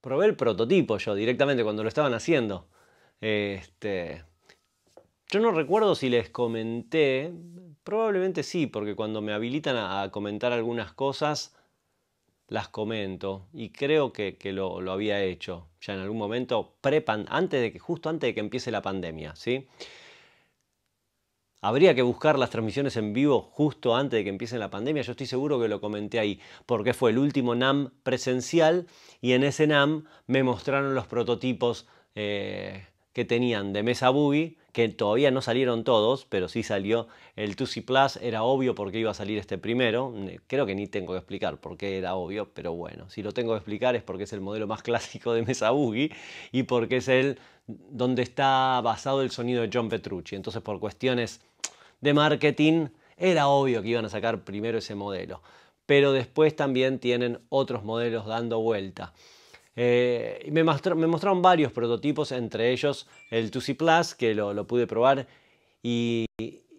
probé el prototipo yo directamente cuando lo estaban haciendo. Este, yo no recuerdo si les comenté, probablemente sí, porque cuando me habilitan a, comentar algunas cosas, las comento y creo que, lo, había hecho ya en algún momento, antes de que, justo antes de que empiece la pandemia, ¿sí? Habría que buscar las transmisiones en vivo justo antes de que empiece la pandemia. Yo estoy seguro que lo comenté ahí, porque fue el último NAM presencial y en ese NAM me mostraron los prototipos eh, que tenían de mesa Boogie, que todavía no salieron todos, pero sí salió el 2 Plus. Era obvio porque iba a salir este primero. Creo que ni tengo que explicar por qué era obvio, pero bueno, si lo tengo que explicar es porque es el modelo más clásico de mesa Boogie y porque es el donde está basado el sonido de John Petrucci. Entonces, por cuestiones de marketing, era obvio que iban a sacar primero ese modelo. Pero después también tienen otros modelos dando vuelta. Eh, me, mostraron varios prototipos, entre ellos el 2C Plus, que lo, pude probar y,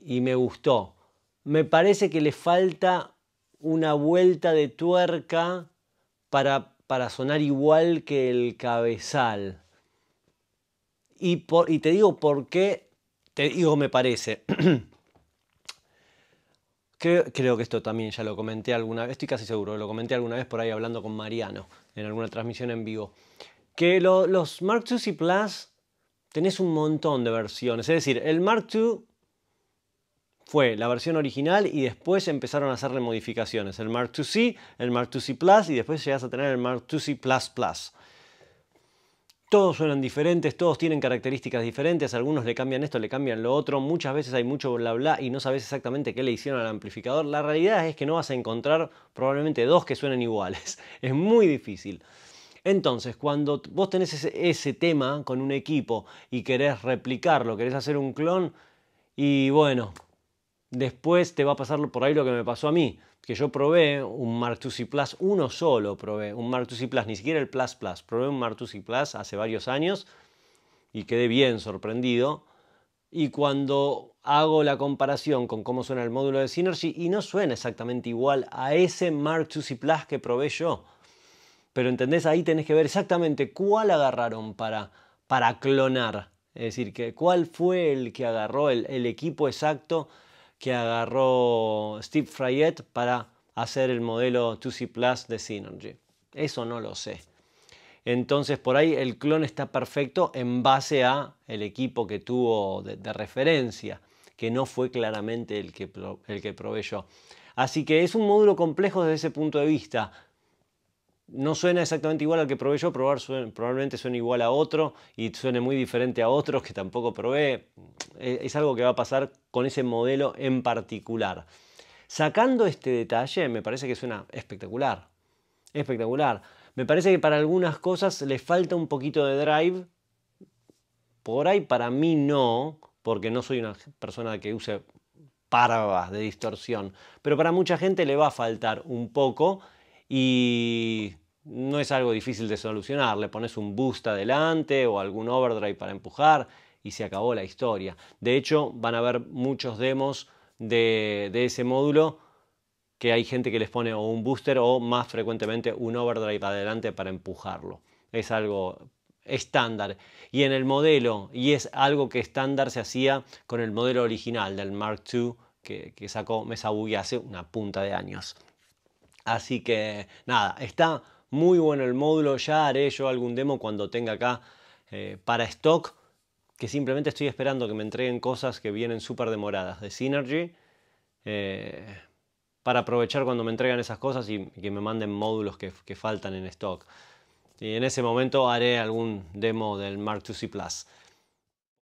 me gustó. Me parece que le falta una vuelta de tuerca para sonar igual que el cabezal. Y, te digo por qué, te digo me parece. creo, que esto también ya lo comenté alguna vez, estoy casi seguro, lo comenté alguna vez por ahí hablando con Mariano en alguna transmisión en vivo. Que los Mark II y Plus tenés un montón de versiones. Es decir, el Mark II fue la versión original y después empezaron a hacerle modificaciones. El Mark IIc, el Mark IIc Plus y después llegas a tener el Mark IIc Plus Plus. Todos suenan diferentes, todos tienen características diferentes, algunos le cambian esto, le cambian lo otro, muchas veces hay mucho bla bla y no sabes exactamente qué le hicieron al amplificador. La realidad es que no vas a encontrar probablemente dos que suenen iguales, es muy difícil. Entonces, cuando vos tenés ese, ese tema con un equipo y querés replicarlo, querés hacer un clon y bueno, Después te va a pasar por ahí lo que me pasó a mí, que yo probé un Mark Plus, uno solo probé, un Mark Plus, ni siquiera el Plus Plus, probé un Mark Plus hace varios años y quedé bien sorprendido. Y cuando hago la comparación con cómo suena el módulo de Synergy, y no suena exactamente igual a ese Mark Plus que probé yo. Pero entendés, ahí tenés que ver exactamente cuál agarraron para, para clonar. Es decir, que cuál fue el que agarró el equipo exacto que agarró Steve Fryette para hacer el modelo 2C Plus de Synergy. Eso no lo sé. Entonces por ahí el clon está perfecto en base a el equipo que tuvo de, referencia, que no fue claramente el que, el que proveyó. Así que es un módulo complejo desde ese punto de vista, no suena exactamente igual al que probé yo, probablemente suene igual a otro y suene muy diferente a otros que tampoco probé. Eh, es, algo que va a pasar con ese modelo en particular. Sacando este detalle, me parece que suena espectacular. Espectacular. Me parece que para algunas cosas le falta un poquito de drive. Por ahí para mí no, porque no soy una persona que use parvas de distorsión. Pero para mucha gente le va a faltar un poco y no es algo difícil de solucionar. Le pones un boost adelante o algún overdrive para empujar y se acabó la historia. De hecho, van a haber muchos demos de, ese módulo que hay gente que les pone o un booster o más frecuentemente un overdrive adelante para empujarlo. Es algo estándar. Y en el modelo, y es algo que estándar se hacía con el modelo original del Mark II que, que sacó Mesa Boogie hace una punta de años. Así que nada, está muy bueno el módulo, ya haré yo algún demo cuando tenga acá eh, para stock, que simplemente estoy esperando que me entreguen cosas que vienen súper demoradas de Synergy, eh, para aprovechar cuando me entregan esas cosas y, que me manden módulos que, faltan en stock. Y en ese momento haré algún demo del Mark 2C Plus.